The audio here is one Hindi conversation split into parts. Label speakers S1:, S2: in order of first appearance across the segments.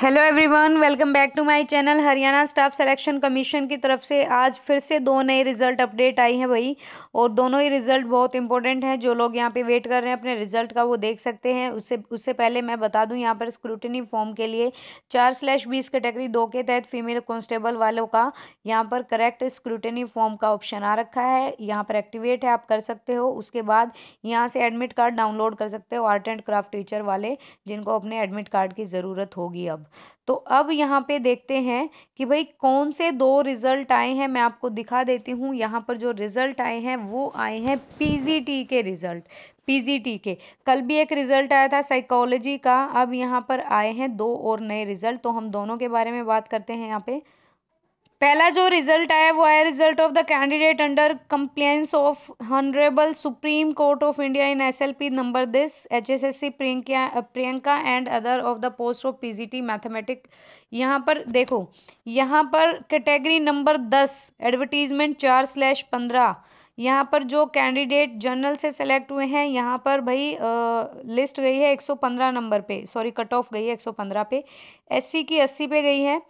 S1: hello everyone welcome back to my channel Haryana Staff Selection Commission की तरफ से आज फिर से दो नए रिज़ल्ट अपडेट आई हैं भाई और दोनों ही रिज़ल्ट बहुत इंपॉर्टेंट हैं जो लोग यहाँ पे वेट कर रहे हैं अपने रिज़ल्ट का वो देख सकते हैं उससे उससे पहले मैं बता दूं यहाँ पर स्क्रूटनी फॉर्म के लिए चार स्लैश बीस कैटेगरी दो के तहत फीमेल कॉन्स्टेबल वालों का यहाँ पर करेक्ट स्क्रूटनी फॉर्म का ऑप्शन आ रखा है यहाँ पर एक्टिवेट है आप कर सकते हो उसके बाद यहाँ से एडमिट कार्ड डाउनलोड कर सकते हो आर्ट एंड क्राफ्ट टीचर वाले जिनको अपने एडमिट कार्ड की ज़रूरत होगी अब तो अब यहाँ पे देखते हैं कि भाई कौन से दो रिज़ल्ट आए हैं मैं आपको दिखा देती हूँ यहाँ पर जो रिज़ल्ट आए हैं वो आए हैं पीजीटी के रिज़ल्ट पीजीटी के कल भी एक रिज़ल्ट आया था साइकोलॉजी का अब यहाँ पर आए हैं दो और नए रिज़ल्ट तो हम दोनों के बारे में बात करते हैं यहाँ पे पहला जो रिजल्ट आया वो आया result of the candidate under compliance of honourable Supreme Court of India in S L P number this H S S C Priyanka Priyanka and other of the post of P G T mathematic यहाँ पर देखो यहाँ पर कैटेगरी नंबर दस एडवर्टीजमेंट चार स्लैश पंद्रह यहाँ पर जो कैंडिडेट जनरल से सेलेक्ट हुए हैं यहाँ पर भाई आ, लिस्ट गई है 115 नंबर पे सॉरी कट ऑफ गई है 115 पे एससी की 80 पे गई है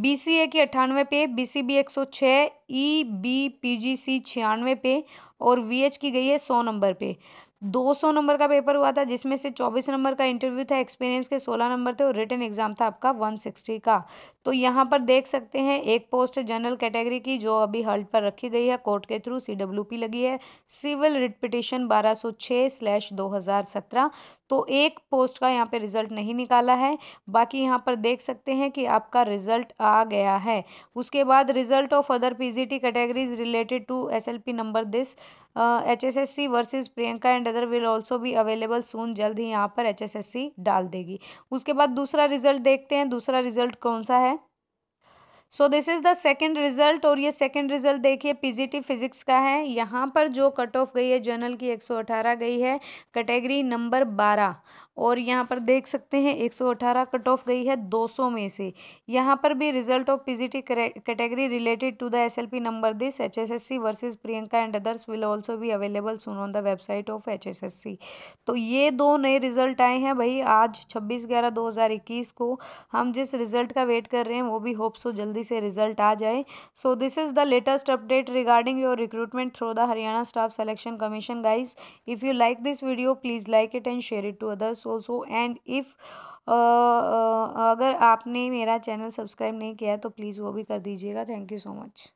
S1: बीसीए की अट्ठानवे पे बीसीबी 106 जी सी छियानवे पे और वीएच की गई है सौ नंबर पे 200 नंबर का पेपर हुआ था जिसमें से 24 नंबर का इंटरव्यू था एक्सपीरियंस के 16 नंबर थे और रिटर्न एग्जाम था आपका 160 का तो यहाँ पर देख सकते हैं एक पोस्ट जनरल कैटेगरी की जो अभी हल्ट पर रखी गई है कोर्ट के थ्रू सी लगी है सिविल रिटपिटिशन बारह सौ स्लैश दो तो एक पोस्ट का यहाँ पे रिज़ल्ट नहीं निकाला है बाकी यहाँ पर देख सकते हैं कि आपका रिज़ल्ट आ गया है उसके बाद result of other PGT categories related to SLP number this H S S C versus Priyanka and other will also भी अवेलेबल सून जल्द ही यहाँ पर एच एस एस सी डाल देगी उसके बाद दूसरा रिज़ल्ट देखते हैं दूसरा रिज़ल्ट कौन सा है so this is the second result और ये सेकेंड रिजल्ट देखिए पीजीटी फिजिक्स का है यहाँ पर जो कट ऑफ गई है जर्नल की 118 गई है कैटेगरी नंबर 12 और यहाँ पर देख सकते हैं 118 कट ऑफ गई है 200 में से यहाँ पर भी result of PGT category related to the SLP number this HSSC versus Priyanka and others will also भी available soon on the website of C तो ये दो नए रिजल्ट आए हैं भाई आज छब्बीस ग्यारह दो को हम जिस रिजल्ट का वेट कर रहे हैं वो भी होप सो जल्दी जल्दी से रिजल्ट आ जाए so this is the latest update regarding your recruitment through the Haryana Staff Selection Commission guys if you like this video please like it and share it to others also and if अगर आपने मेरा चैनल सब्सक्राइब नहीं किया है तो प्लीज़ वो भी कर दीजिएगा थैंक यू सो मच